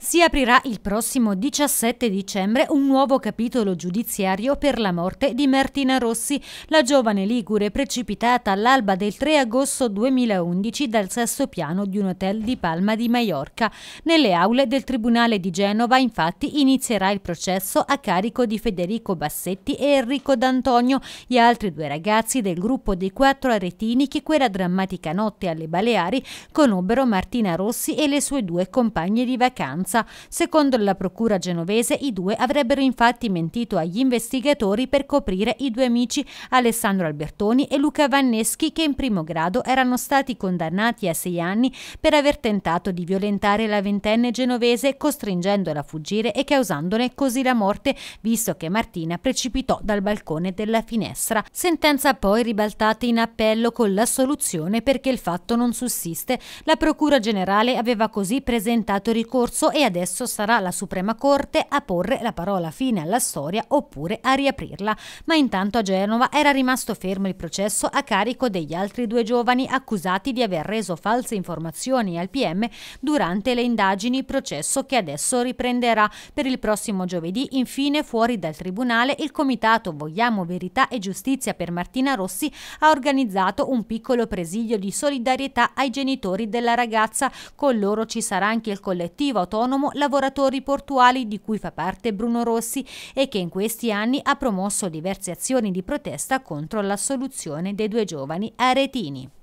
Si aprirà il prossimo 17 dicembre un nuovo capitolo giudiziario per la morte di Martina Rossi, la giovane ligure precipitata all'alba del 3 agosto 2011 dal sesto piano di un hotel di Palma di Maiorca. Nelle aule del Tribunale di Genova infatti inizierà il processo a carico di Federico Bassetti e Enrico D'Antonio, gli altri due ragazzi del gruppo dei quattro aretini che quella drammatica notte alle Baleari conobbero Martina Rossi e le sue due compagne di vacanza minoranza. Secondo la procura genovese i due avrebbero infatti mentito agli investigatori per coprire i due amici Alessandro Albertoni e Luca Vanneschi che in primo grado erano stati condannati a sei anni per aver tentato di violentare la ventenne genovese costringendola a fuggire e causandone così la morte visto che Martina precipitò dal balcone della finestra. Sentenza poi ribaltata in appello con l'assoluzione perché il fatto non sussiste. La Procura Generale aveva così presentato ricorso e adesso sarà la Suprema Corte a porre la parola fine alla storia oppure a riaprirla. Ma intanto a Genova era rimasto fermo il processo a carico degli altri due giovani accusati di aver reso false informazioni al PM durante le indagini, processo che adesso riprenderà per il prossimo giovedì. Infine, fuori dal Tribunale, il Comitato Vogliamo Verità e Giustizia per Martina Rossi ha organizzato un piccolo presidio di solidarietà ai genitori della ragazza. Con loro ci sarà anche il collettivo autonomo autonomo lavoratori portuali di cui fa parte Bruno Rossi e che in questi anni ha promosso diverse azioni di protesta contro l'assoluzione dei due giovani aretini.